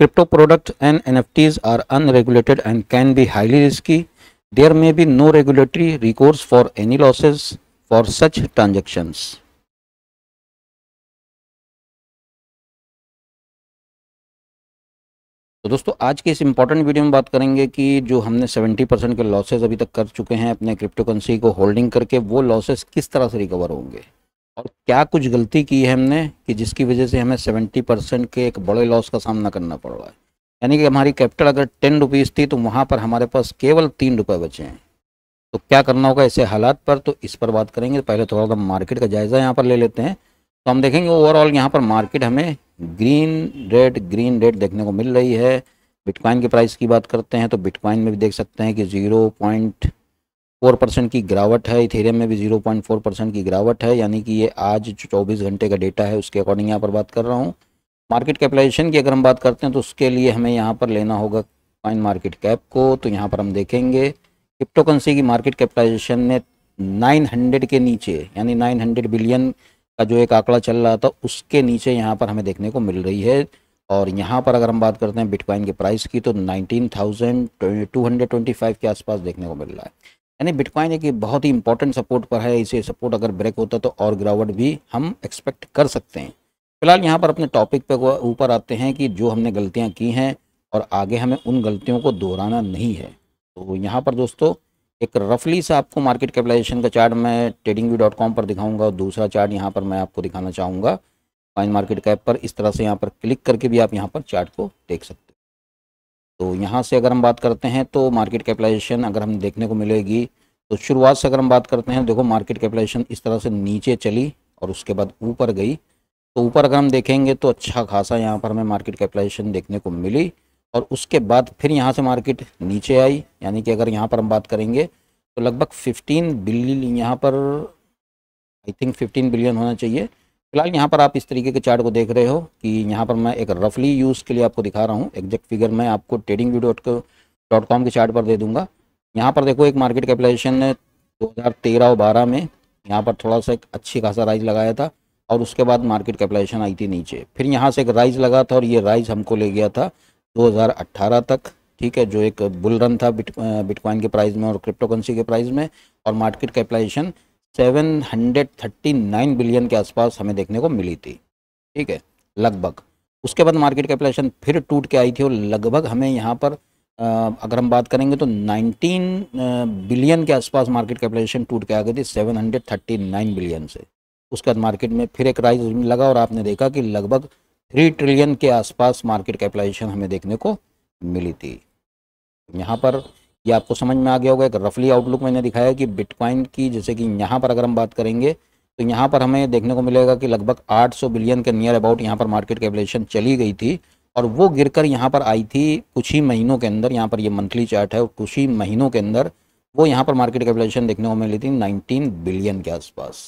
Crypto products and NFTs are unregulated and can be highly risky. There may be no regulatory recourse for any losses for such transactions. तो दोस्तों आज के इस important video में बात करेंगे कि जो हमने 70 परसेंट के लॉसेज अभी तक कर चुके हैं अपने क्रिप्टो करेंसी को होल्डिंग करके वो लॉसेस किस तरह से रिकवर होंगे और क्या कुछ गलती की है हमने कि जिसकी वजह से हमें सेवेंटी परसेंट के एक बड़े लॉस का सामना करना पड़ रहा है यानी कि हमारी कैपिटल अगर टेन रुपीज़ थी तो वहाँ पर हमारे पास केवल तीन रुपये बचे हैं तो क्या करना होगा ऐसे हालात पर तो इस पर बात करेंगे पहले थोड़ा सा मार्केट का जायज़ा यहाँ पर ले लेते हैं तो हम देखेंगे ओवरऑल यहाँ पर मार्केट हमें ग्रीन रेड ग्रीन रेड देखने को मिल रही है बिटकॉइन के प्राइस की बात करते हैं तो बिटकॉइन में भी देख सकते हैं कि जीरो पॉइंट फोर परसेंट की गिरावट है इथेरियम में भी जीरो पॉइंट फोर परसेंट की गिरावट है यानी कि ये आज चौबीस घंटे का डेटा है उसके अकॉर्डिंग यहाँ पर बात कर रहा हूँ मार्केट कैपिटलाइजेशन की अगर हम बात करते हैं तो उसके लिए हमें यहाँ पर लेना होगा कॉइन मार्केट कैप को तो यहाँ पर हम देखेंगे क्रिप्टोकरेंसी की मार्केट कैपिटलाइजेशन ने 900 के नीचे यानी 900 बिलियन का जो एक आंकड़ा चल रहा था उसके नीचे यहाँ पर हमें देखने को मिल रही है और यहाँ पर अगर हम बात करते हैं बिटकॉइन के प्राइस की तो 19,225 के आसपास देखने को मिल रहा है અને Bitcoin એકી બહોત હી ઇમ્પોર્ટન્ટ સપોર્ટ પર હૈ ઇસે સપોર્ટ અગર બ્રેક હોતા તો ઓર ગરાવટ ભી હમ એક્સપેક્ટ કર સકતે હૈ ફિલાલ યહાં પર અપને ટોપિક પે ઉપર આતે હૈ કી જો હમને galtiyan કી હૈ ઓર આગે હમે ઉન galtiyon કો દોરાના નહીં હૈ તો યહાં પર દોસ્તો એક રફલી સા આપકો માર્કેટ કેપ્યુલેશન કા ચાર્ટ મે ટ્રેડિંગવી ડોટ કોમ પર દિખાઉંગા ઓર દૂસરા ચાર્ટ યહાં પર મે આપકો દિખાના ચાહુંગા ફાઇનાન્સ માર્કેટ કેપ પર ઇસ તરહ સે યહાં પર ક્લિક કરકે ભી આપ યહાં પર ચાર્ટ કો દેખ સકતે હૈ तो यहाँ से अगर हम बात करते हैं तो मार्केट कैपिटलाइजेशन अगर हम देखने को मिलेगी तो शुरुआत से अगर हम बात करते हैं देखो मार्केट कैपिटलाइजेशन इस तरह से नीचे चली और उसके बाद ऊपर गई तो ऊपर अगर हम देखेंगे तो अच्छा खासा यहाँ पर हमें मार्केट कैपिटलाइजेशन देखने को मिली और उसके बाद फिर यहाँ से मार्केट नीचे आई यानी कि अगर यहाँ पर हम बात करेंगे तो लगभग फ़िफ्टीन बिलियन यहाँ पर आई थिंक फिफ्टीन बिलियन होना चाहिए फिलहाल यहाँ पर आप इस तरीके के चार्ट को देख रहे हो कि यहाँ पर मैं एक रफली यूज़ के लिए आपको दिखा रहा हूँ एग्जैक्ट फिगर मैं आपको trading video dot dot com के चार्ट पर दे दूंगा यहाँ पर देखो एक मार्केट ने दो हज़ार तेरह और बारह में यहाँ पर थोड़ा सा एक अच्छी खासा राइज लगाया था और उसके बाद मार्केट कैपिटाइजेशन आई थी नीचे फिर यहाँ से एक राइज लगा था और ये राइज हमको ले गया था 2018 तक ठीक है जो एक बुल रन था बिट बिटकॉइन के प्राइस में और क्रिप्टोकरेंसी के प्राइस में और मार्केट कैपिटाइजेशन 739 बिलियन के आसपास हमें देखने को मिली थी ठीक है लगभग उसके बाद मार्केट कैपिटलाइजेशन फिर टूट के आई थी और लगभग हमें यहाँ पर अगर हम बात करेंगे तो 19 बिलियन के आसपास मार्केट कैपिटलाइजेशन टूट के आ गई थी 739 बिलियन से उसके बाद मार्केट में फिर एक राइज लगा और आपने देखा कि लगभग थ्री ट्रिलियन के आसपास मार्केट कैपिटलाइजेशन हमें देखने को मिली थी यहाँ पर ये आपको समझ में आ गया होगा एक रफली आउटलुक मैंने दिखाया कि बिटकॉइन की जैसे कि यहाँ पर अगर हम बात करेंगे तो यहाँ पर हमें देखने को मिलेगा कि लगभग 800 बिलियन के नियर अबाउट यहाँ पर मार्केट कैपिटलेशन चली गई थी और वो गिरकर यहाँ पर आई थी कुछ ही महीनों के अंदर यहाँ पर ये मंथली चार्ट है और कुछ ही महीनों के अंदर वो यहाँ पर मार्केट कैपिटलेशन देखने को मिली थी नाइनटीन बिलियन के आसपास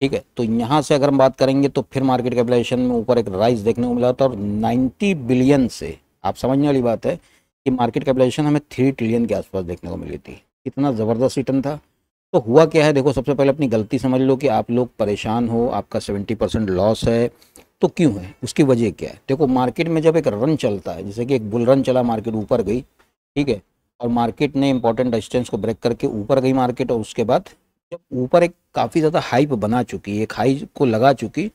ठीक है तो यहाँ से अगर हम बात करेंगे तो फिर मार्केट कैपिटलाइजेशन में ऊपर एक राइज देखने को मिला था और नाइन्टी बिलियन से आप समझने वाली बात है कि मार्केट कैपिटाइजेशन हमें थ्री ट्रिलियन के आसपास देखने को मिली थी इतना ज़बरदस्त रिटर्न था तो हुआ क्या है देखो सबसे पहले अपनी गलती समझ लो कि आप लोग परेशान हो आपका सेवेंटी परसेंट लॉस है तो क्यों है उसकी वजह क्या है देखो मार्केट में जब एक रन चलता है जैसे कि एक बुल रन चला मार्केट ऊपर गई ठीक है और मार्केट ने इंपॉर्टेंट डिस्टेंस को ब्रेक करके ऊपर गई मार्केट और उसके बाद जब ऊपर एक काफ़ी ज़्यादा हाइप बना चुकी एक हाई को लगा चुकी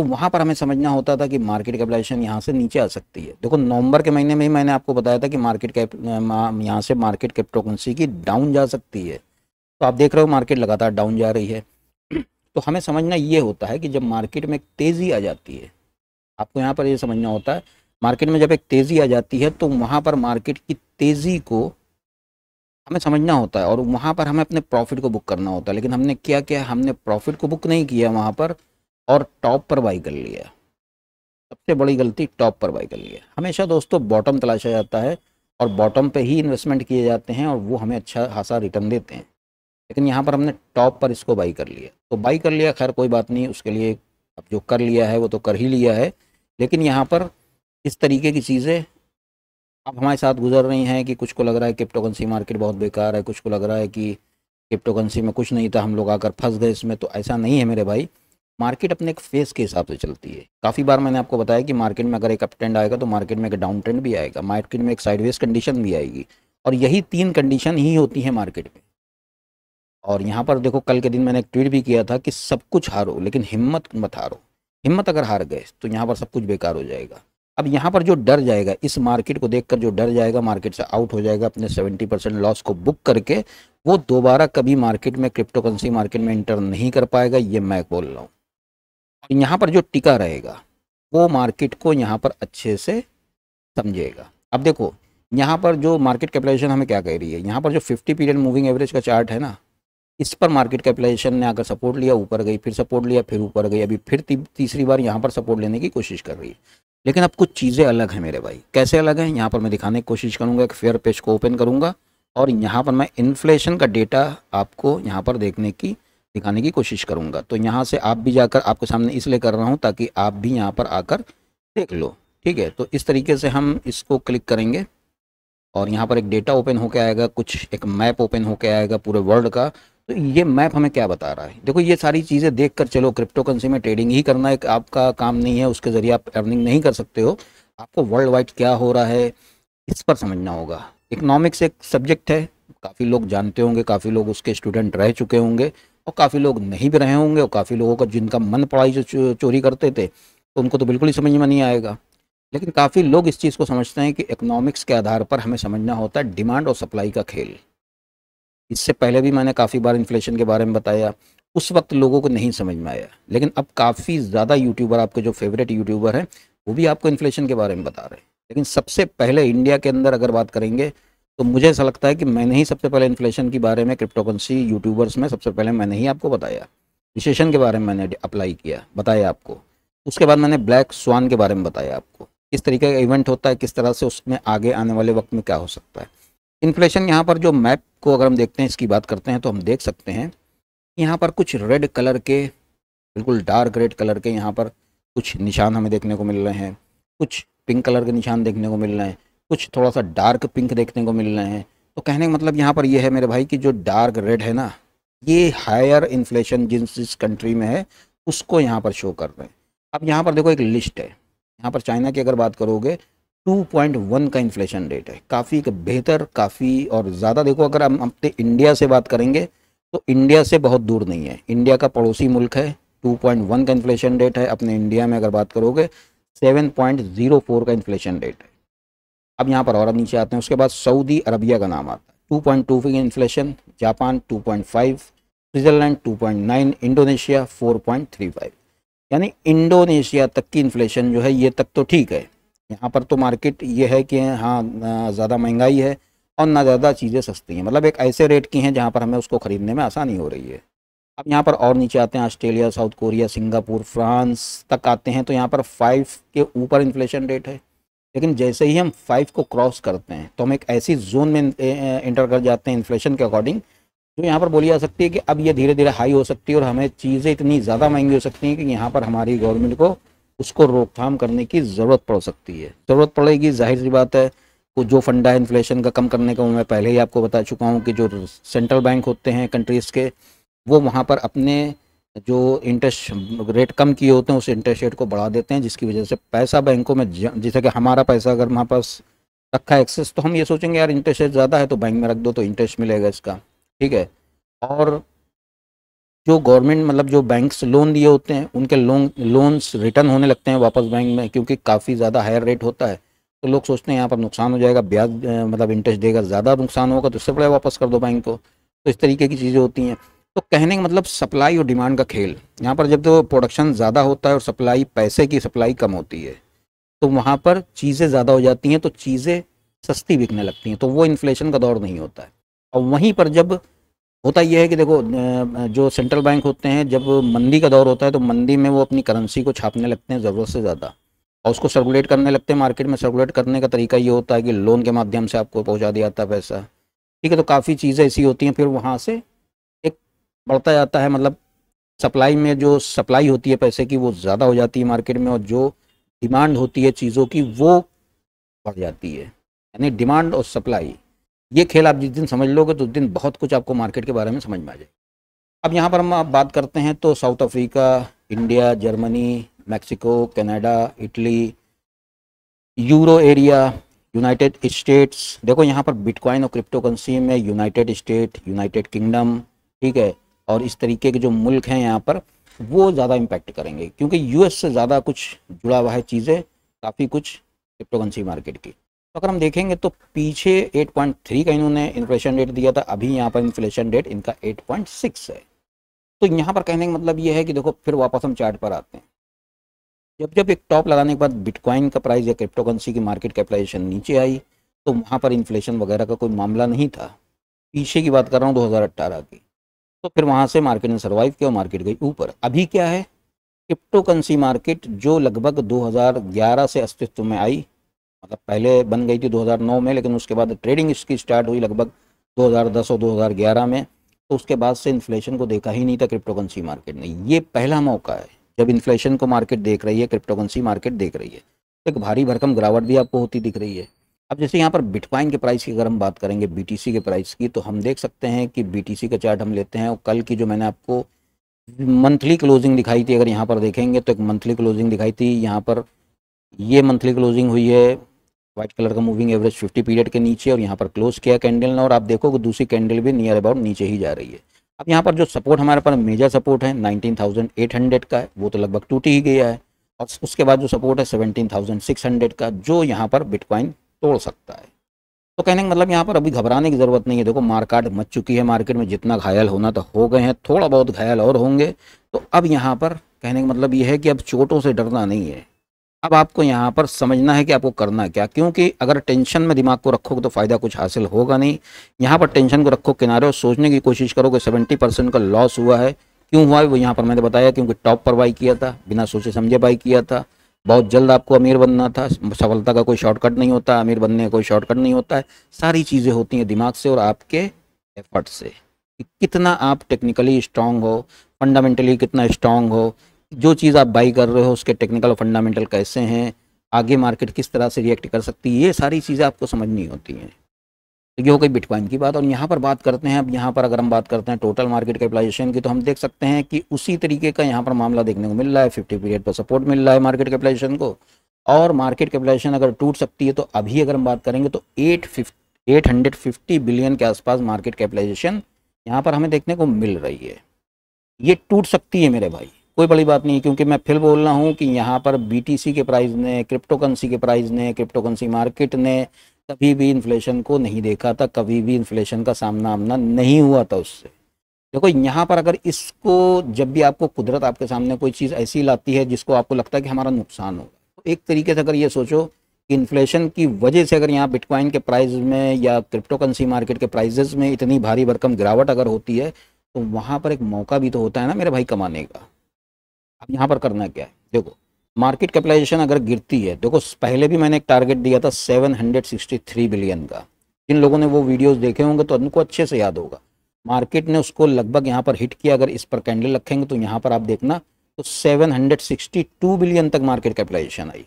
तो वहाँ पर हमें समझना होता था कि मार्केट कैपिटाइजेशन यहाँ से नीचे आ सकती है देखो नवंबर के महीने में ही मैंने आपको बताया था कि मार्केट कैप यहाँ से मार्केट कैप्टोकेंसी की डाउन जा सकती है तो आप देख रहे हो मार्केट लगातार डाउन जा रही है तो हमें समझना ये होता है कि जब मार्केट में एक तेज़ी आ जाती है आपको यहाँ पर ये समझना होता है मार्केट में जब एक तेज़ी आ जाती है तो वहाँ पर मार्केट की तेज़ी को हमें समझना होता है और वहाँ पर हमें अपने प्रॉफिट को बुक करना होता है लेकिन हमने क्या किया हमने प्रॉफिट को बुक नहीं किया वहाँ पर और टॉप पर बाई कर लिया सबसे बड़ी गलती टॉप पर बाई कर लिया हमेशा दोस्तों बॉटम तलाशा जाता है और बॉटम पे ही इन्वेस्टमेंट किए जाते हैं और वो हमें अच्छा खासा रिटर्न देते हैं लेकिन यहाँ पर हमने टॉप पर इसको बाई कर लिया तो बाई कर लिया खैर कोई बात नहीं उसके लिए अब जो कर लिया है वो तो कर ही लिया है लेकिन यहाँ पर इस तरीके की चीज़ें अब हमारे साथ गुजर रही हैं कि कुछ को लग रहा है क्रिप्टोकरेंसी मार्केट बहुत बेकार है कुछ को लग रहा है कि क्रिप्टोकरेंसी में कुछ नहीं था हम लोग आकर फंस गए इसमें तो ऐसा नहीं है मेरे भाई मार्केट अपने एक फेस के हिसाब से चलती है काफ़ी बार मैंने आपको बताया कि मार्केट में अगर एक अप ट्रेंड आएगा तो मार्केट में एक डाउन ट्रेंड भी आएगा मार्केट में एक साइडवेज कंडीशन भी आएगी और यही तीन कंडीशन ही होती है मार्केट में और यहाँ पर देखो कल के दिन मैंने एक ट्वीट भी किया था कि सब कुछ हारो लेकिन हिम्मत मत हारो हिम्मत अगर हार गए तो यहाँ पर सब कुछ बेकार हो जाएगा अब यहाँ पर जो डर जाएगा इस मार्केट को देखकर जो डर जाएगा मार्केट से आउट हो जाएगा अपने 70 परसेंट लॉस को बुक करके वो दोबारा कभी मार्केट में क्रिप्टोकरेंसी मार्केट में इंटर नहीं कर पाएगा ये मैं बोल रहा हूँ यहाँ पर जो टिका रहेगा वो मार्केट को यहाँ पर अच्छे से समझेगा अब देखो यहाँ पर जो मार्केट कैपिटलाइजेशन हमें क्या कह रही है यहाँ पर जो 50 पीरियड मूविंग एवरेज का चार्ट है ना इस पर मार्केट कैपिटलाइजेशन ने आकर सपोर्ट लिया ऊपर गई फिर सपोर्ट लिया फिर ऊपर गई अभी फिर ती, तीसरी बार यहाँ पर सपोर्ट लेने की कोशिश कर रही है लेकिन अब कुछ चीज़ें अलग हैं मेरे भाई कैसे अलग हैं यहाँ पर मैं दिखाने की कोशिश करूँगा एक फेयर पेज को ओपन करूँगा और यहाँ पर मैं इन्फ्लेशन का डेटा आपको यहाँ पर देखने की दिखाने की कोशिश करूँगा तो यहाँ से आप भी जाकर आपके सामने इसलिए कर रहा हूँ ताकि आप भी यहाँ पर आकर देख लो ठीक है तो इस तरीके से हम इसको क्लिक करेंगे और यहाँ पर एक डेटा ओपन होके आएगा कुछ एक मैप ओपन होके आएगा पूरे वर्ल्ड का तो ये मैप हमें क्या बता रहा है देखो ये सारी चीज़ें देख कर चलो क्रिप्टो करेंसी में ट्रेडिंग ही करना एक आपका काम नहीं है उसके ज़रिए आप अर्निंग नहीं कर सकते हो आपको वर्ल्ड वाइड क्या हो रहा है इस पर समझना होगा इकनॉमिक्स एक सब्जेक्ट है काफ़ी लोग जानते होंगे काफ़ी लोग उसके स्टूडेंट रह चुके होंगे और काफ़ी लोग नहीं भी रहे होंगे और काफ़ी लोगों का जिनका मन पढ़ाई जो चोरी करते थे तो उनको तो बिल्कुल ही समझ में नहीं आएगा लेकिन काफ़ी लोग इस चीज़ को समझते हैं कि इकोनॉमिक्स के आधार पर हमें समझना होता है डिमांड और सप्लाई का खेल इससे पहले भी मैंने काफ़ी बार इन्फ्लेशन के बारे में बताया उस वक्त लोगों को नहीं समझ में आया लेकिन अब काफ़ी ज़्यादा यूट्यूबर आपके जो फेवरेट यूट्यूबर हैं वो भी आपको इन्फ्लेशन के बारे में बता रहे हैं लेकिन सबसे पहले इंडिया के अंदर अगर बात करेंगे तो मुझे ऐसा लगता है कि मैंने ही सबसे पहले इन्फ्लेशन के बारे में क्रिप्टोकरेंसी यूट्यूबर्स में सबसे पहले मैंने ही आपको बताया विशेषण के बारे में मैंने अप्लाई किया बताया आपको उसके बाद मैंने ब्लैक स्वान के बारे में बताया आपको किस तरीके का इवेंट होता है किस तरह से उसमें आगे आने वाले वक्त में क्या हो सकता है इन्फ्लेशन यहाँ पर जो मैप को अगर हम देखते हैं इसकी बात करते हैं तो हम देख सकते हैं यहाँ पर कुछ रेड कलर के बिल्कुल डार्क रेड कलर के यहाँ पर कुछ निशान हमें देखने को मिल रहे हैं कुछ पिंक कलर के निशान देखने को मिल रहे हैं कुछ थोड़ा सा डार्क पिंक देखने को मिल रहे हैं तो कहने का मतलब यहाँ पर यह है मेरे भाई कि जो डार्क रेड है ना ये हायर इन्फ्लेशन जिस जिस कंट्री में है उसको यहाँ पर शो कर रहे हैं अब यहाँ पर देखो एक लिस्ट है यहाँ पर चाइना की अगर बात करोगे 2.1 का इन्फ्लेशन रेट है काफ़ी एक बेहतर काफ़ी और ज़्यादा देखो अगर हम अपने इंडिया से बात करेंगे तो इंडिया से बहुत दूर नहीं है इंडिया का पड़ोसी मुल्क है 2.1 का इन्फ्लेशन रेट है अपने इंडिया में अगर बात करोगे 7.04 का इन्फ्लेशन रेट है अब यहाँ पर और अब नीचे आते हैं उसके बाद सऊदी अरबिया का नाम आता है टू पॉइंट टू की inflation Japan two point five Switzerland two point nine Indonesia four point three five यानी इंडोनेशिया तक की इन्फ्लेशन जो है ये तक तो ठीक है यहाँ पर तो मार्केट ये है कि हाँ ज़्यादा महंगाई है और ना ज़्यादा चीज़ें सस्ती हैं मतलब एक ऐसे रेट की हैं जहाँ पर हमें उसको ख़रीदने में आसानी हो रही है अब यहाँ पर और नीचे आते हैं Australia South Korea Singapore France तक आते हैं तो यहाँ पर फाइव के ऊपर इन्फ्लेशन रेट है लेकिन जैसे ही हम फाइव को क्रॉस करते हैं तो हम एक ऐसी जोन में इंटर कर जाते हैं इन्फ्लेशन के अकॉर्डिंग जो यहाँ पर बोली जा सकती है कि अब ये धीरे धीरे हाई हो सकती है और हमें चीज़ें इतनी ज़्यादा महंगी हो सकती हैं कि यहाँ पर हमारी गवर्नमेंट को उसको रोकथाम करने की ज़रूरत पड़ सकती है ज़रूरत पड़ेगी जाहिर सी बात है वो जो फंडा है इन्फ्लेशन का कम करने का मैं पहले ही आपको बता चुका हूँ कि जो सेंट्रल बैंक होते हैं कंट्रीज़ के वो वहाँ पर अपने जो इंटरेस्ट रेट कम किए होते हैं उस इंटरेस्ट रेट को बढ़ा देते हैं जिसकी वजह से पैसा बैंकों में जैसे कि हमारा पैसा अगर वहाँ पास रखा है एक्सेस तो हम ये सोचेंगे यार इंटरेस्ट रेट ज़्यादा है तो बैंक में रख दो तो इंटरेस्ट मिलेगा इसका ठीक है और जो गवर्नमेंट मतलब जो बैंक्स लोन दिए होते हैं उनके लोन लोन्स रिटर्न होने लगते हैं वापस बैंक में क्योंकि काफ़ी ज़्यादा हायर रेट होता है तो लोग सोचते हैं यहाँ पर नुकसान हो जाएगा ब्याज मतलब इंटरेस्ट देगा ज़्यादा नुकसान होगा तो इससे बड़ा वापस कर दो बैंक को तो इस तरीके की चीज़ें होती हैं तो कहने का मतलब सप्लाई और डिमांड का खेल यहाँ पर जब तो प्रोडक्शन ज़्यादा होता है और सप्लाई पैसे की सप्लाई कम होती है तो वहाँ पर चीज़ें ज़्यादा हो जाती हैं तो चीज़ें सस्ती बिकने लगती हैं तो वो इन्फ्लेशन का दौर नहीं होता है और वहीं पर जब होता यह है कि देखो जो सेंट्रल बैंक होते हैं जब मंदी का दौर होता है तो मंदी में वो अपनी करेंसी को छापने लगते हैं ज़रूरत से ज़्यादा और उसको सर्कुलेट करने लगते हैं मार्केट में सर्कुलेट करने का तरीका ये होता है कि लोन के माध्यम से आपको पहुंचा दिया जाता है पैसा ठीक है तो काफ़ी चीज़ें ऐसी होती हैं फिर वहाँ से बढ़ता जाता है मतलब सप्लाई में जो सप्लाई होती है पैसे की वो ज़्यादा हो जाती है मार्केट में और जो डिमांड होती है चीज़ों की वो बढ़ जाती है यानी डिमांड और सप्लाई ये खेल आप जिस दिन समझ लोगे तो उस दिन बहुत कुछ आपको मार्केट के बारे में समझ में आ जाएगा अब यहाँ पर हम आप बात करते हैं तो South Africa India Germany Mexico Canada Italy euro area United States देखो यहाँ पर बिटकॉइन और क्रिप्टोकरेंसी में यूनाइटेड स्टेट यूनाइटेड किंगडम ठीक है और इस तरीके के जो मुल्क हैं यहाँ पर वो ज़्यादा इम्पैक्ट करेंगे क्योंकि यूएस से ज़्यादा कुछ जुड़ा हुआ है चीज़ें काफ़ी कुछ क्रिप्टोकरेंसी मार्केट की तो अगर हम देखेंगे तो पीछे 8.3 का इन्होंने इन्फ्लेशन रेट दिया था अभी यहाँ पर इन्फ्लेशन रेट इनका 8.6 है तो यहाँ पर कहने का मतलब ये है कि देखो फिर वापस हम चार्ट पर आते हैं जब जब एक टॉप लगाने के बाद बिटकॉइन का प्राइस या क्रिप्टोकरेंसी की मार्केट कैपिटाइजेशन नीचे आई तो वहाँ पर इन्फ्लेशन वगैरह का कोई मामला नहीं था पीछे की बात कर रहा हूँ दो की तो फिर वहाँ से मार्केट ने सर्वाइव किया मार्केट गई ऊपर अभी क्या है करेंसी मार्केट जो लगभग 2011 से अस्तित्व में आई मतलब पहले बन गई थी 2009 में लेकिन उसके बाद ट्रेडिंग इसकी स्टार्ट हुई लगभग 2010 और 2011 में तो उसके बाद से इन्फ्लेशन को देखा ही नहीं था करेंसी मार्केट ने ये पहला मौका है जब इन्फ्लेशन को मार्केट देख रही है करेंसी मार्केट देख रही है एक भारी भरकम गिरावट भी आपको होती दिख रही है अब जैसे यहाँ पर बिटकॉइन के प्राइस की अगर हम बात करेंगे बीटीसी के प्राइस की तो हम देख सकते हैं कि बीटीसी का चार्ट हम लेते हैं और कल की जो मैंने आपको मंथली क्लोजिंग दिखाई थी अगर यहाँ पर देखेंगे तो एक मंथली क्लोजिंग दिखाई थी यहाँ पर ये मंथली क्लोजिंग हुई है व्हाइट कलर का मूविंग एवरेज 50 पीरियड के नीचे और यहाँ पर क्लोज किया कैंडल ने और आप देखो कि दूसरी कैंडल भी नियर अबाउट नीचे ही जा रही है अब यहाँ पर जो सपोर्ट हमारे पर मेजर सपोर्ट है नाइनटीन का है वो तो लगभग टूट ही गया है और उसके बाद जो सपोर्ट है सेवनटीन का जो यहाँ पर बिटकॉइन तोड़ सकता है तो कहने का मतलब यहाँ पर अभी घबराने की ज़रूरत नहीं है देखो मार्केट मच चुकी है मार्केट में जितना घायल होना तो हो गए हैं थोड़ा बहुत घायल और होंगे तो अब यहाँ पर कहने का मतलब ये है कि अब चोटों से डरना नहीं है अब आपको यहाँ पर समझना है कि आपको करना क्या क्योंकि अगर टेंशन में दिमाग को रखोगे तो फ़ायदा कुछ हासिल होगा नहीं यहाँ पर टेंशन को रखो किनारे और सोचने की कोशिश करो कि सेवेंटी परसेंट का लॉस हुआ है क्यों हुआ है वो यहाँ पर मैंने बताया क्योंकि टॉप पर बाई किया था बिना सोचे समझे बाई किया था बहुत जल्द आपको अमीर बनना था सफलता का कोई शॉर्टकट नहीं होता अमीर बनने का कोई शॉर्टकट नहीं होता है सारी चीज़ें होती हैं दिमाग से और आपके एफर्ट से कि कितना आप टेक्निकली स्ट्रांग हो फंडामेंटली कितना स्ट्रांग हो जो चीज़ आप बाई कर रहे हो उसके टेक्निकल और फंडामेंटल कैसे हैं आगे मार्केट किस तरह से रिएक्ट कर सकती है ये सारी चीज़ें आपको समझनी होती हैं तो ये हो गई बिटकॉइन की बात और यहाँ पर बात करते हैं अब यहाँ पर अगर हम बात करते हैं टोटल मार्केट कैपिटलाइजेशन की तो हम देख सकते हैं कि उसी तरीके का यहाँ पर मामला देखने को मिल रहा है फिफ्टी पीरियड पर सपोर्ट मिल रहा है मार्केट कैपिटलाइजेशन को और मार्केट कैपिटलाइजेशन अगर टूट सकती है तो अभी अगर हम बात करेंगे तो एट फिफ्टी बिलियन के आसपास मार्केट कैपिटलाइजेशन यहाँ पर हमें देखने को मिल रही है ये टूट सकती है मेरे भाई कोई बड़ी बात नहीं है क्योंकि मैं फिर बोल रहा हूँ कि यहाँ पर बी के प्राइस ने क्रिप्टोकरेंसी के प्राइस ने क्रिप्टोकरेंसी मार्केट ने कभी भी इन्फ्लेशन को नहीं देखा था कभी भी इन्फ्लेशन का सामना आमना नहीं हुआ था उससे देखो यहाँ पर अगर इसको जब भी आपको कुदरत आपके सामने कोई चीज़ ऐसी लाती है जिसको आपको लगता है कि हमारा नुकसान होगा तो एक तरीके से अगर ये सोचो कि इन्फ्लेशन की वजह से अगर यहाँ बिटकॉइन के प्राइस में या क्रिप्टो करेंसी मार्केट के प्राइजेज में इतनी भारी भरकम गिरावट अगर होती है तो वहाँ पर एक मौका भी तो होता है ना मेरे भाई कमाने का अब यहाँ पर करना क्या है देखो मार्केट कैपिटलाइजेशन अगर गिरती है देखो पहले भी मैंने एक टारगेट दिया था 763 बिलियन का जिन लोगों ने वो वीडियोस देखे होंगे तो उनको अच्छे से याद होगा मार्केट ने उसको लगभग यहाँ पर हिट किया अगर इस पर कैंडल रखेंगे तो यहाँ पर आप देखना तो 762 बिलियन तक मार्केट कैपिटलाइजेशन आई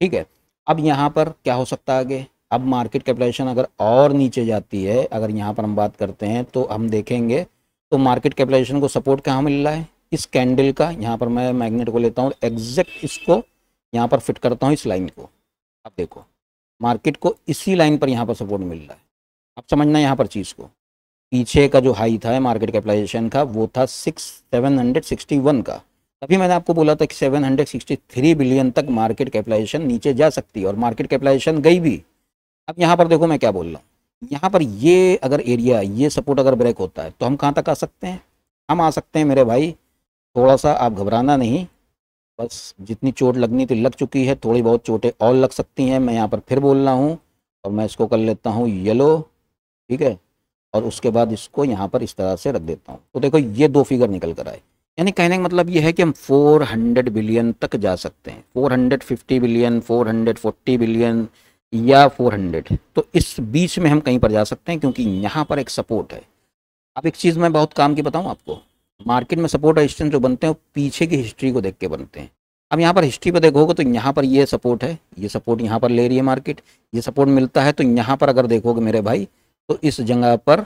ठीक है अब यहाँ पर क्या हो सकता है आगे अब मार्केट कैपिटलाइजेशन अगर और नीचे जाती है अगर यहाँ पर हम बात करते हैं तो हम देखेंगे तो मार्केट कैपिटलाइजेशन को सपोर्ट कहाँ मिल रहा है इस कैंडल का यहाँ पर मैं मैग्नेट को लेता हूँ एग्जैक्ट इसको यहाँ पर फिट करता हूँ इस लाइन को आप देखो मार्केट को इसी लाइन पर यहाँ पर सपोर्ट मिल रहा है आप समझना यहाँ पर चीज़ को पीछे का जो हाई था मार्केट कैपिटाइजेशन का वो था six seven hundred sixty one का तभी मैंने आपको बोला था कि seven hundred sixty three billion तक मार्केट कैपिटाइजेशन नीचे जा सकती है और मार्केट कैपिटाइजेशन गई भी अब यहाँ पर देखो मैं क्या बोल रहा हूँ यहाँ पर ये अगर एरिया ये सपोर्ट अगर ब्रेक होता है तो हम कहाँ तक आ सकते हैं हम आ सकते हैं मेरे भाई थोड़ा सा आप घबराना नहीं बस जितनी चोट लगनी थी लग चुकी है थोड़ी बहुत चोटें और लग सकती हैं मैं यहाँ पर फिर बोल रहा हूँ और मैं इसको कर लेता हूँ येलो ठीक है और उसके बाद इसको यहाँ पर इस तरह से रख देता हूँ तो देखो ये दो फिगर निकल कर आए यानी कहने का मतलब ये है कि हम 400 बिलियन तक जा सकते हैं 450 बिलियन 440 बिलियन या 400 तो इस बीच में हम कहीं पर जा सकते हैं क्योंकि यहाँ पर एक सपोर्ट है अब एक चीज़ मैं बहुत काम की बताऊँ आपको मार्केट में सपोर्ट रजिस्टेंस जो बनते हैं पीछे की हिस्ट्री को देख के बनते हैं अब यहाँ पर हिस्ट्री पर देखोगे तो यहाँ पर ये सपोर्ट है ये सपोर्ट यहाँ पर ले रही है मार्केट ये सपोर्ट मिलता है तो यहाँ पर अगर देखोगे मेरे भाई तो इस जगह पर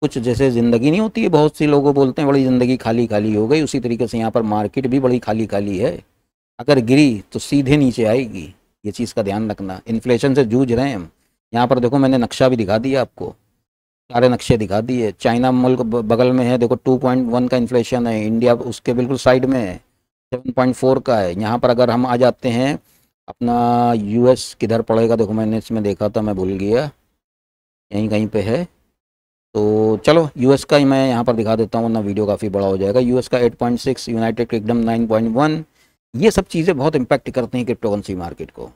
कुछ जैसे ज़िंदगी नहीं होती है बहुत सी लोगों बोलते हैं बड़ी ज़िंदगी खाली खाली हो गई उसी तरीके से यहाँ पर मार्केट भी बड़ी खाली खाली है अगर गिरी तो सीधे नीचे आएगी ये चीज़ का ध्यान रखना इन्फ्लेशन से जूझ रहे हैं हम यहाँ पर देखो मैंने नक्शा भी दिखा दिया आपको सारे नक्शे दिखा दिए चाइना मुल्क बगल में है देखो 2.1 का इन्फ्लेशन है इंडिया उसके बिल्कुल साइड में है 7.4 का है यहाँ पर अगर हम आ जाते हैं अपना यूएस किधर पड़ेगा देखो मैंने इसमें देखा था मैं भूल गया यहीं कहीं पे है तो चलो यूएस का ही मैं यहाँ पर दिखा देता हूँ वरना वीडियो काफ़ी बड़ा हो जाएगा यूएस का 8.6 यूनाइटेड किंगडम 9.1 ये सब चीज़ें बहुत इम्पैक्ट करती हैं क्रिप्टोकरेंसी मार्केट को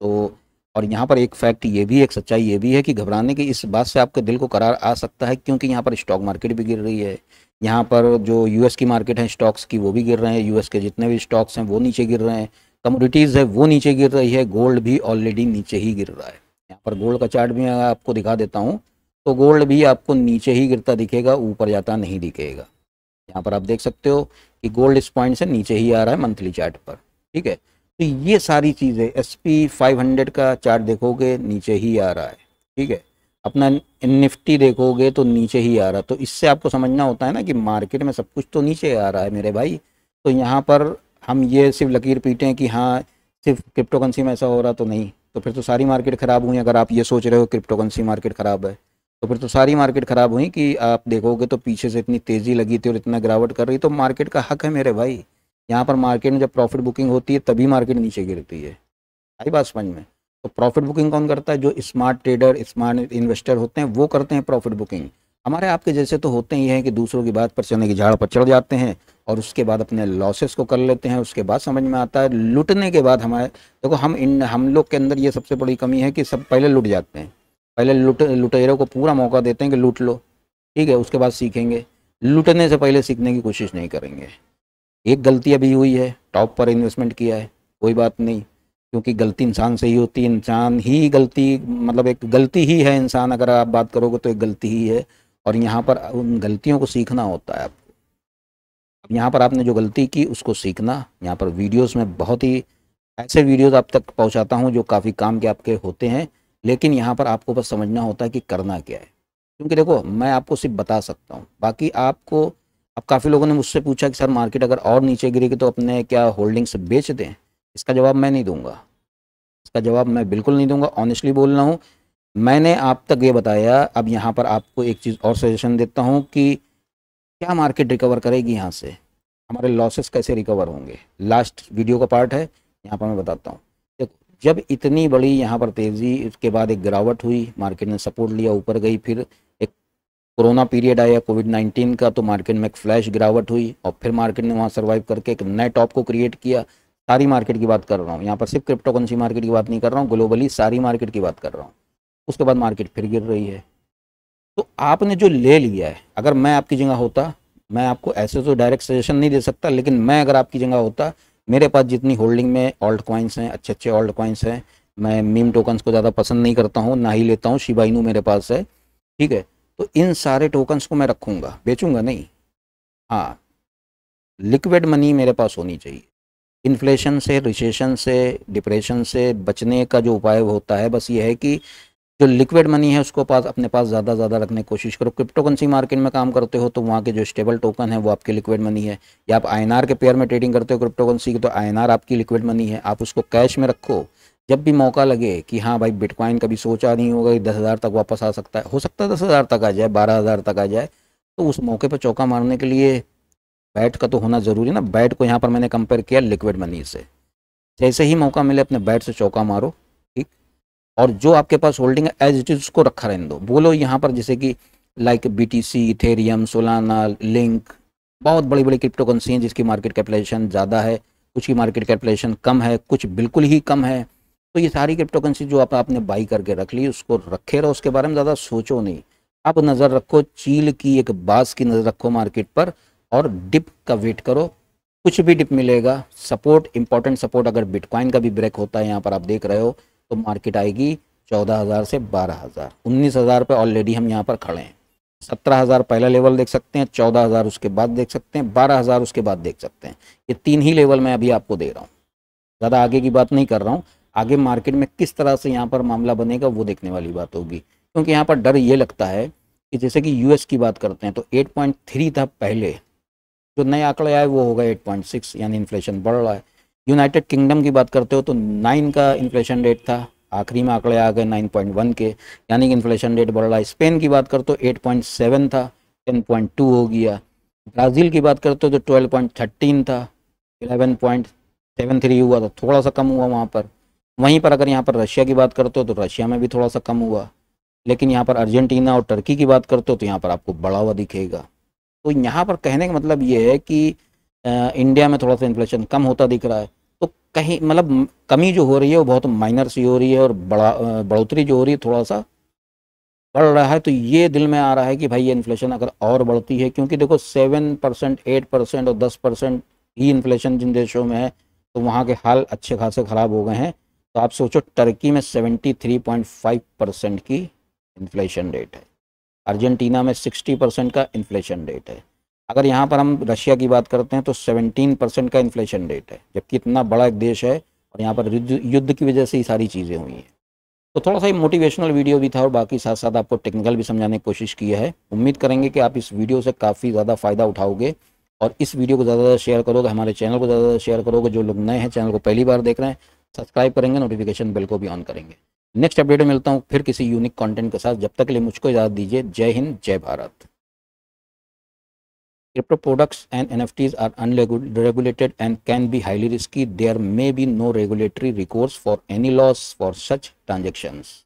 तो और यहाँ पर एक फैक्ट ये भी एक सच्चाई ये भी है कि घबराने की इस बात से आपके दिल को करार आ सकता है क्योंकि यहाँ पर स्टॉक मार्केट भी गिर रही है यहाँ पर जो यूएस की मार्केट है स्टॉक्स की वो भी गिर रहे हैं यूएस के जितने भी स्टॉक्स हैं वो नीचे गिर रहे हैं कमोडिटीज़ है वो नीचे गिर रही है गोल्ड भी ऑलरेडी नीचे ही गिर रहा है यहाँ पर गोल्ड का चार्ट भी आपको दिखा देता हूँ तो गोल्ड भी आपको नीचे ही गिरता दिखेगा ऊपर जाता नहीं दिखेगा यहाँ पर आप देख सकते हो कि गोल्ड इस पॉइंट से नीचे ही आ रहा है मंथली चार्ट पर ठीक है तो ये सारी चीज़ें एस पी फाइव हंड्रेड का चार्ट देखोगे नीचे ही आ रहा है ठीक है अपना निफ्टी देखोगे तो नीचे ही आ रहा है तो इससे आपको समझना होता है ना कि मार्केट में सब कुछ तो नीचे आ रहा है मेरे भाई तो यहाँ पर हम ये सिर्फ लकीर पीटें कि हाँ सिर्फ क्रिप्टोकरेंसी में ऐसा हो रहा तो नहीं तो फिर तो सारी मार्केट ख़राब हुई अगर आप ये सोच रहे हो क्रिप्टोकरेंसी मार्केट ख़राब है तो फिर तो सारी मार्केट ख़राब हुई कि आप देखोगे तो पीछे से इतनी तेज़ी लगी थी और इतना गिरावट कर रही तो मार्केट का हक है मेरे भाई यहाँ पर मार्केट में जब प्रॉफिट बुकिंग होती है तभी मार्केट नीचे गिरती है आई बात समझ में तो प्रॉफिट बुकिंग कौन करता है जो स्मार्ट ट्रेडर स्मार्ट इन्वेस्टर होते हैं वो करते हैं प्रॉफिट बुकिंग हमारे आपके जैसे तो होते ही हैं कि दूसरों की बात पर चलने की झाड़ पर चढ़ जाते हैं और उसके बाद अपने लॉसेस को कर लेते हैं उसके बाद समझ में आता है लुटने के बाद हमारे देखो तो हम इन हम लोग के अंदर ये सबसे बड़ी कमी है कि सब पहले लुट जाते हैं पहले लुट लुटेरों को पूरा मौका देते हैं कि लूट लो ठीक है उसके बाद सीखेंगे लुटने से पहले सीखने की कोशिश नहीं करेंगे एक गलती अभी हुई है टॉप पर इन्वेस्टमेंट किया है कोई बात नहीं क्योंकि गलती इंसान से ही होती है इंसान ही गलती मतलब एक गलती ही है इंसान अगर आप बात करोगे तो एक गलती ही है और यहाँ पर उन गलतियों को सीखना होता है आपको अब यहाँ पर आपने जो गलती की उसको सीखना यहाँ पर वीडियोस में बहुत ही ऐसे वीडियोस आप तक पहुँचाता हूँ जो काफ़ी काम के आपके होते हैं लेकिन यहाँ पर आपको बस समझना होता है कि करना क्या है क्योंकि देखो मैं आपको सिर्फ बता सकता हूँ बाकी आपको अब काफ़ी लोगों ने मुझसे पूछा कि सर मार्केट अगर और नीचे गिरेगी तो अपने क्या होल्डिंग्स बेच दें इसका जवाब मैं नहीं दूंगा इसका जवाब मैं बिल्कुल नहीं दूंगा ऑनेस्टली बोल रहा हूँ मैंने आप तक ये बताया अब यहाँ पर आपको एक चीज़ और सजेशन देता हूँ कि क्या मार्केट रिकवर करेगी यहाँ से हमारे लॉसेस कैसे रिकवर होंगे लास्ट वीडियो का पार्ट है यहाँ पर मैं बताता हूँ देखो जब इतनी बड़ी यहाँ पर तेज़ी उसके बाद एक गिरावट हुई मार्केट ने सपोर्ट लिया ऊपर गई फिर कोरोना पीरियड आया कोविड 19 का तो मार्केट में एक फ्लैश गिरावट हुई और फिर मार्केट ने वहाँ सर्वाइव करके एक नए टॉप को क्रिएट किया सारी मार्केट की बात कर रहा हूँ यहाँ पर सिर्फ क्रिप्टोकरेंसी मार्केट की बात नहीं कर रहा हूँ ग्लोबली सारी मार्केट की बात कर रहा हूँ उसके बाद मार्केट फिर गिर रही है तो आपने जो ले लिया है अगर मैं आपकी जगह होता मैं आपको ऐसे तो डायरेक्ट सजेशन नहीं दे सकता लेकिन मैं अगर आपकी जगह होता मेरे पास जितनी होल्डिंग में ऑल्ट कॉइन्स हैं अच्छे अच्छे ऑल्ट कॉइन्स हैं मैं मीम टोकन्स को ज़्यादा पसंद नहीं करता हूँ ना ही लेता हूँ शिबाइनू मेरे पास है ठीक है तो इन सारे टोकन्स को मैं रखूँगा बेचूँगा नहीं हाँ लिक्विड मनी मेरे पास होनी चाहिए इन्फ्लेशन से रिसेशन से डिप्रेशन से बचने का जो उपाय होता है बस ये है कि जो लिक्विड मनी है उसको पास अपने पास ज़्यादा ज़्यादा रखने की कोशिश करो क्रिप्टोकरेंसी मार्केट में काम करते हो तो वहाँ के जो स्टेबल टोकन है वो आपके लिक्विड मनी है या आप आई के पेयर में ट्रेडिंग करते हो क्रिप्टोकरेंसी की तो आई आपकी लिक्विड मनी है आप उसको कैश में रखो जब भी मौका लगे कि हाँ भाई बिटकॉइन कभी सोचा नहीं होगा कि दस हज़ार तक वापस आ सकता है हो सकता है दस हज़ार तक आ जाए बारह हज़ार तक आ जाए तो उस मौके पर चौका मारने के लिए बैट का तो होना ज़रूरी ना बैट को यहाँ पर मैंने कंपेयर किया लिक्विड मनी से जैसे ही मौका मिले अपने बैट से चौका मारो ठीक और जो आपके पास होल्डिंग है एज इट इज़ उसको रखा रहने दो बोलो यहाँ पर जैसे कि like B T C Ethereum Solana Link बहुत बड़ी बड़ी क्रिप्टो करेंसी हैं जिसकी मार्केट कैपिटलाइजेशन ज़्यादा है कुछ की मार्केट कैपिटलाइजेशन कम है कुछ बिल्कुल ही कम है तो ये सारी क्रिप्टोकरेंसी जो आप, आपने बाई करके रख ली उसको रखे रहो उसके बारे में ज़्यादा सोचो नहीं आप नज़र रखो चील की एक बास की नज़र रखो मार्केट पर और डिप का वेट करो कुछ भी डिप मिलेगा सपोर्ट इंपॉर्टेंट सपोर्ट अगर बिटकॉइन का भी ब्रेक होता है यहाँ पर आप देख रहे हो तो मार्केट आएगी चौदह हज़ार से बारह हज़ार उन्नीस हज़ार ऑलरेडी हम यहाँ पर खड़े हैं सत्रह हज़ार पहला लेवल देख सकते हैं चौदह हज़ार उसके बाद देख सकते हैं बारह हज़ार उसके बाद देख सकते हैं ये तीन ही लेवल मैं अभी आपको दे रहा हूँ ज़्यादा आगे की बात नहीं कर रहा हूँ आगे मार्केट में किस तरह से यहाँ पर मामला बनेगा वो देखने वाली बात होगी क्योंकि यहाँ पर डर ये लगता है कि जैसे कि यूएस की बात करते हैं तो 8.3 था पहले जो नया आंकड़ा आया वो होगा 8.6 यानी इन्फ्लेशन बढ़ रहा है यूनाइटेड किंगडम की बात करते हो तो 9 का इन्फ्लेशन रेट था आखिरी में आंकड़े आ गए 9.1 के यानी कि इन्फ्लेशन रेट बढ़ रहा है स्पेन की बात करते हो एट था टेन हो गया ब्राज़ील की बात करते हो तो ट्वेल्व था इलेवन हुआ था तो थोड़ा सा कम हुआ वहाँ पर वहीं पर अगर यहाँ पर रशिया की बात करते हो तो रशिया में भी थोड़ा सा कम हुआ लेकिन यहाँ पर अर्जेंटीना और टर्की की बात करते हो तो यहाँ पर आपको बढ़ा हुआ दिखेगा तो यहाँ पर कहने का मतलब ये है कि इंडिया में थोड़ा सा इन्फ्लेशन कम होता दिख रहा है तो कहीं मतलब कमी जो हो रही है वो बहुत माइनर सी हो रही है और बड़ा बढ़ोतरी जो हो रही है थोड़ा सा बढ़ रहा है तो ये दिल में आ रहा है कि भाई ये इन्फ्लेशन अगर और बढ़ती है क्योंकि देखो सेवन परसेंट एट परसेंट और दस परसेंट ही इन्फ्लेशन जिन देशों में है तो वहाँ के हाल अच्छे खासे ख़राब हो गए हैं तो आप सोचो टर्की में 73.5 परसेंट की इन्फ्लेशन रेट है अर्जेंटीना में 60 परसेंट का इन्फ्लेशन रेट है अगर यहाँ पर हम रशिया की बात करते हैं तो 17 परसेंट का इन्फ्लेशन रेट है जबकि इतना बड़ा एक देश है और यहाँ पर युद्ध की वजह से ही सारी चीज़ें हुई हैं तो थोड़ा सा मोटिवेशनल वीडियो भी था और बाकी साथ साथ आपको टेक्निकल भी समझाने की कोशिश की है उम्मीद करेंगे कि आप इस वीडियो से काफ़ी ज़्यादा फ़ायदा उठाओगे और इस वीडियो को ज़्यादा ज़्यादा शेयर करोगे हमारे चैनल को ज़्यादा ज़्यादा शेयर करोगे जो लोग नए हैं चैनल को पहली बार देख रहे हैं सब्सक्राइब करेंगे नोटिफिकेशन बेल को भी ऑन करेंगे नेक्स्ट अपडेट में मिलता हूँ फिर किसी यूनिक कंटेंट के साथ जब तक के लिए मुझको इजाज़त दीजिए जय हिंद जय Bharat Crypto products and NFTs are unregulated and can be highly risky. There may be no regulatory recourse for any laws for such transactions.